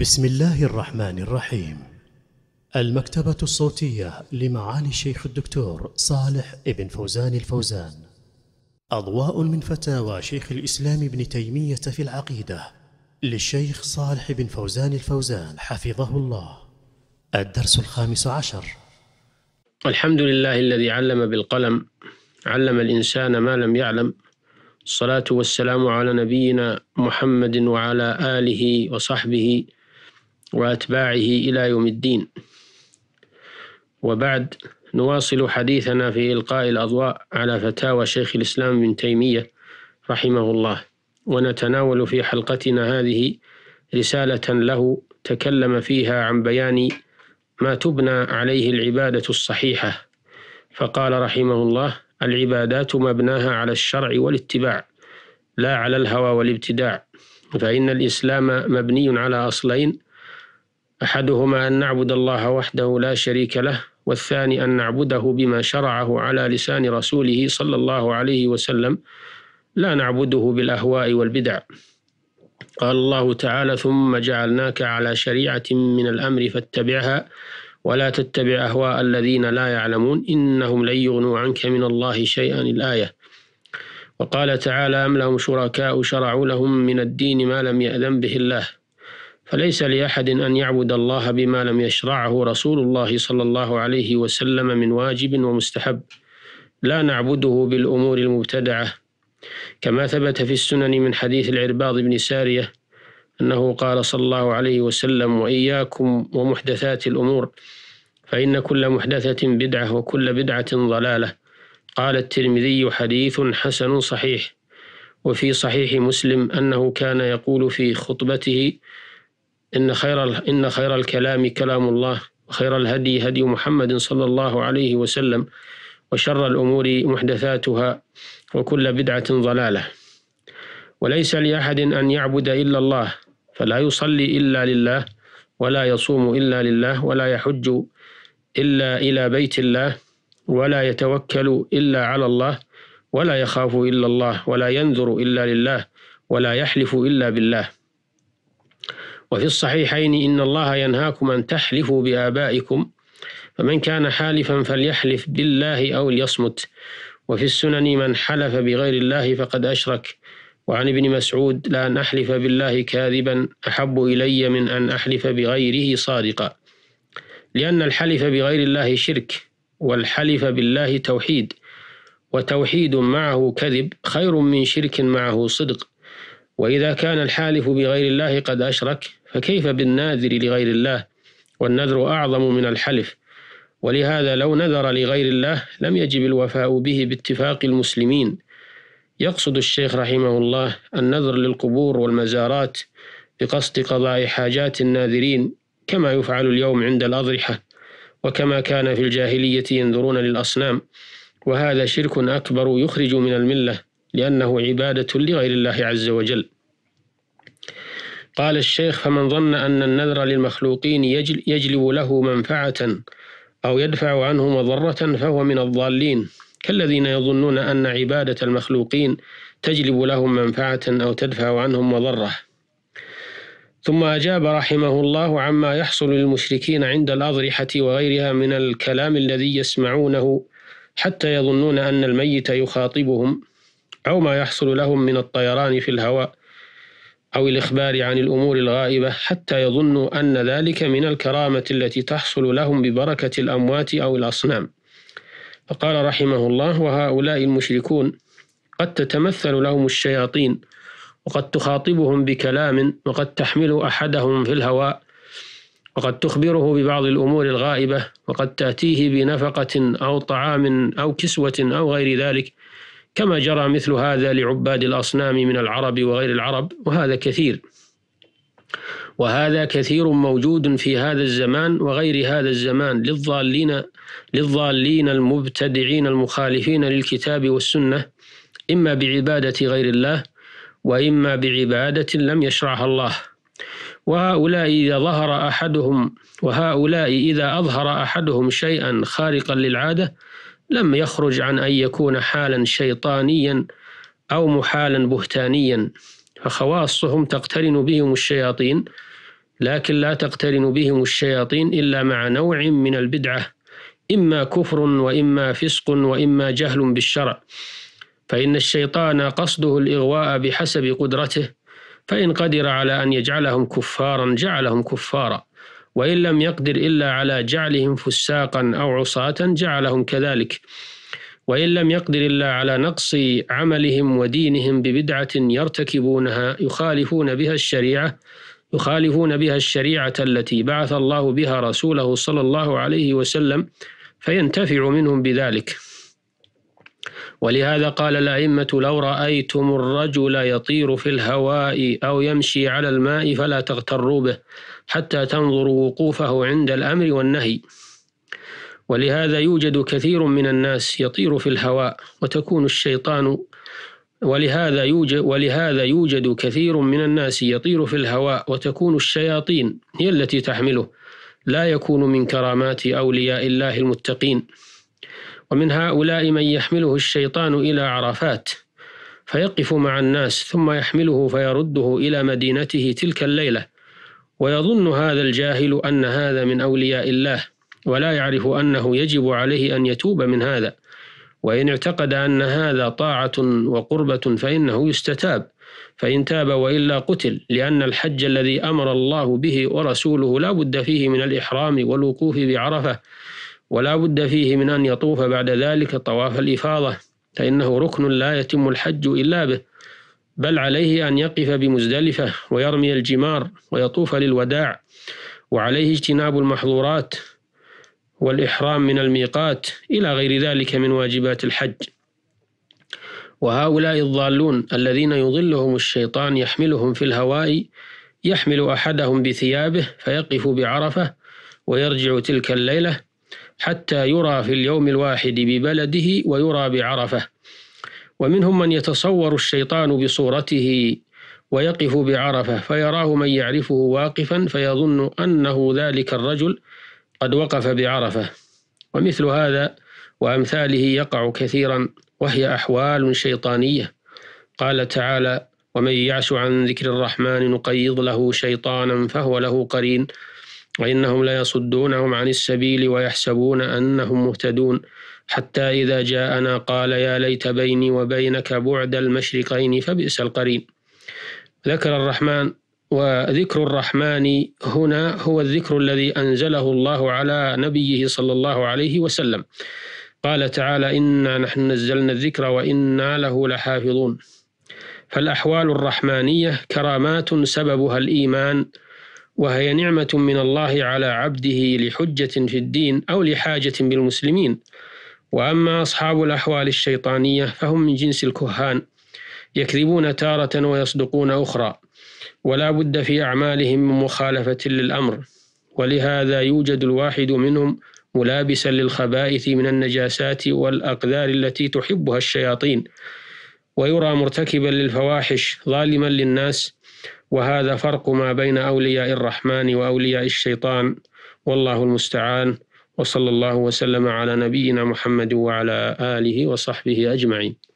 بسم الله الرحمن الرحيم المكتبة الصوتية لمعالي الشيخ الدكتور صالح ابن فوزان الفوزان أضواء من فتاوى شيخ الإسلام ابن تيمية في العقيدة للشيخ صالح بن فوزان الفوزان حفظه الله الدرس الخامس عشر الحمد لله الذي علم بالقلم علم الإنسان ما لم يعلم الصلاة والسلام على نبينا محمد وعلى آله وصحبه وأتباعه إلى يوم الدين وبعد نواصل حديثنا في إلقاء الأضواء على فتاوى شيخ الإسلام ابن تيمية رحمه الله ونتناول في حلقتنا هذه رسالة له تكلم فيها عن بيان ما تبنى عليه العبادة الصحيحة فقال رحمه الله العبادات مبناها على الشرع والاتباع لا على الهوى والابتداع فإن الإسلام مبني على أصلين احدهما ان نعبد الله وحده لا شريك له والثاني ان نعبده بما شرعه على لسان رسوله صلى الله عليه وسلم لا نعبده بالاهواء والبدع قال الله تعالى ثم جعلناك على شريعه من الامر فاتبعها ولا تتبع اهواء الذين لا يعلمون انهم لن يغنوا عنك من الله شيئا الايه وقال تعالى أم لهم شركاء شرعوا لهم من الدين ما لم يأذن به الله فليس لأحد أن يعبد الله بما لم يشرعه رسول الله صلى الله عليه وسلم من واجب ومستحب لا نعبده بالأمور المبتدعة كما ثبت في السنن من حديث العرباض بن سارية أنه قال صلى الله عليه وسلم وإياكم ومحدثات الأمور فإن كل محدثة بدعة وكل بدعة ضلالة قال الترمذي حديث حسن صحيح وفي صحيح مسلم أنه كان يقول في خطبته إن خير إن خير الكلام كلام الله وخير الهدي هدي محمد صلى الله عليه وسلم وشر الأمور محدثاتها وكل بدعة ضلالة وليس لأحد أن يعبد إلا الله فلا يصلي إلا لله ولا يصوم إلا لله ولا يحج إلا إلى بيت الله ولا يتوكل إلا على الله ولا يخاف إلا الله ولا ينذر إلا لله ولا يحلف إلا بالله وفي الصحيحين إن الله ينهاكم أن تحلفوا بآبائكم فمن كان حالفا فليحلف بالله أو ليصمت وفي السنن من حلف بغير الله فقد أشرك وعن ابن مسعود لا أحلف بالله كاذبا أحب إلي من أن أحلف بغيره صادقا لأن الحلف بغير الله شرك والحلف بالله توحيد وتوحيد معه كذب خير من شرك معه صدق وإذا كان الحالف بغير الله قد أشرك فكيف بالناذر لغير الله والنذر أعظم من الحلف ولهذا لو نذر لغير الله لم يجب الوفاء به باتفاق المسلمين يقصد الشيخ رحمه الله النذر للقبور والمزارات بقصد قضاء حاجات الناذرين كما يفعل اليوم عند الأضرحة وكما كان في الجاهلية ينذرون للأصنام وهذا شرك أكبر يخرج من الملة لأنه عبادة لغير الله عز وجل قال الشيخ فمن ظن أن النذر للمخلوقين يجل يجلب له منفعة أو يدفع عنه مضرة فهو من الضالين كالذين يظنون أن عبادة المخلوقين تجلب لهم منفعة أو تدفع عنهم مضرة ثم أجاب رحمه الله عما يحصل للمشركين عند الأضرحة وغيرها من الكلام الذي يسمعونه حتى يظنون أن الميت يخاطبهم أو ما يحصل لهم من الطيران في الهواء أو الإخبار عن الأمور الغائبة حتى يظنوا أن ذلك من الكرامة التي تحصل لهم ببركة الأموات أو الأصنام فقال رحمه الله وهؤلاء المشركون قد تتمثل لهم الشياطين وقد تخاطبهم بكلام وقد تحمل أحدهم في الهواء وقد تخبره ببعض الأمور الغائبة وقد تأتيه بنفقة أو طعام أو كسوة أو غير ذلك كما جرى مثل هذا لعباد الأصنام من العرب وغير العرب وهذا كثير وهذا كثير موجود في هذا الزمان وغير هذا الزمان للضالين للضالين المبتدعين المخالفين للكتاب والسنة إما بعبادة غير الله وإما بعبادة لم يشرعها الله وهؤلاء إذا ظهر أحدهم وهؤلاء إذا أظهر أحدهم شيئا خارقا للعادة لم يخرج عن أن يكون حالا شيطانيا أو محالا بهتانيا فخواصهم تقترن بهم الشياطين لكن لا تقترن بهم الشياطين إلا مع نوع من البدعة إما كفر وإما فسق وإما جهل بالشرع فإن الشيطان قصده الإغواء بحسب قدرته فإن قدر على أن يجعلهم كفارا جعلهم كفارا وإن لم يقدر إلا على جعلهم فساقا أو عصاة جعلهم كذلك وإن لم يقدر إلا على نقص عملهم ودينهم ببدعة يرتكبونها يخالفون بها الشريعة يخالفون بها الشريعة التي بعث الله بها رسوله صلى الله عليه وسلم فينتفع منهم بذلك ولهذا قال الأئمة لو رأيتم الرجل يطير في الهواء أو يمشي على الماء فلا تغتروا به حتى تنظروا وقوفه عند الأمر والنهي ولهذا يوجد كثير من الناس يطير في الهواء وتكون الشيطان ولهذا يوجد ولهذا يوجد كثير من الناس يطير في الهواء وتكون الشياطين هي التي تحمله لا يكون من كرامات أولياء الله المتقين ومن هؤلاء من يحمله الشيطان إلى عرفات فيقف مع الناس ثم يحمله فيرده إلى مدينته تلك الليلة ويظن هذا الجاهل أن هذا من أولياء الله ولا يعرف أنه يجب عليه أن يتوب من هذا وإن اعتقد أن هذا طاعة وقربة فإنه يستتاب فإن تاب وإلا قتل لأن الحج الذي أمر الله به ورسوله لا بد فيه من الإحرام والوقوف بعرفة ولا بد فيه من أن يطوف بعد ذلك طواف الإفاضة فإنه ركن لا يتم الحج إلا به بل عليه أن يقف بمزدلفة ويرمي الجمار ويطوف للوداع وعليه اجتناب المحظورات والإحرام من الميقات إلى غير ذلك من واجبات الحج وهؤلاء الضالون الذين يضلهم الشيطان يحملهم في الهواء يحمل أحدهم بثيابه فيقف بعرفة ويرجع تلك الليلة حتى يرى في اليوم الواحد ببلده ويرى بعرفة ومنهم من يتصور الشيطان بصورته ويقف بعرفة فيراه من يعرفه واقفا فيظن أنه ذلك الرجل قد وقف بعرفة ومثل هذا وأمثاله يقع كثيرا وهي أحوال شيطانية قال تعالى ومن يعش عن ذكر الرحمن نقيض له شيطانا فهو له قرين وإنهم ليصدونهم عن السبيل ويحسبون أنهم مهتدون حتى إذا جاءنا قال يا ليت بيني وبينك بعد المشرقين فبئس القرين ذكر الرحمن وذكر الرحمن هنا هو الذكر الذي أنزله الله على نبيه صلى الله عليه وسلم قال تعالى إنا نحن نزلنا الذكر وإنا له لحافظون فالأحوال الرحمانية كرامات سببها الإيمان وهي نعمة من الله على عبده لحجة في الدين أو لحاجة بالمسلمين وأما أصحاب الأحوال الشيطانية فهم من جنس الكهان يكذبون تارة ويصدقون أخرى ولا بد في أعمالهم من مخالفة للأمر ولهذا يوجد الواحد منهم ملابسا للخبائث من النجاسات والأقذار التي تحبها الشياطين ويرى مرتكبا للفواحش ظالما للناس وهذا فرق ما بين أولياء الرحمن وأولياء الشيطان والله المستعان وصلى الله وسلم على نبينا محمد وعلى آله وصحبه أجمعين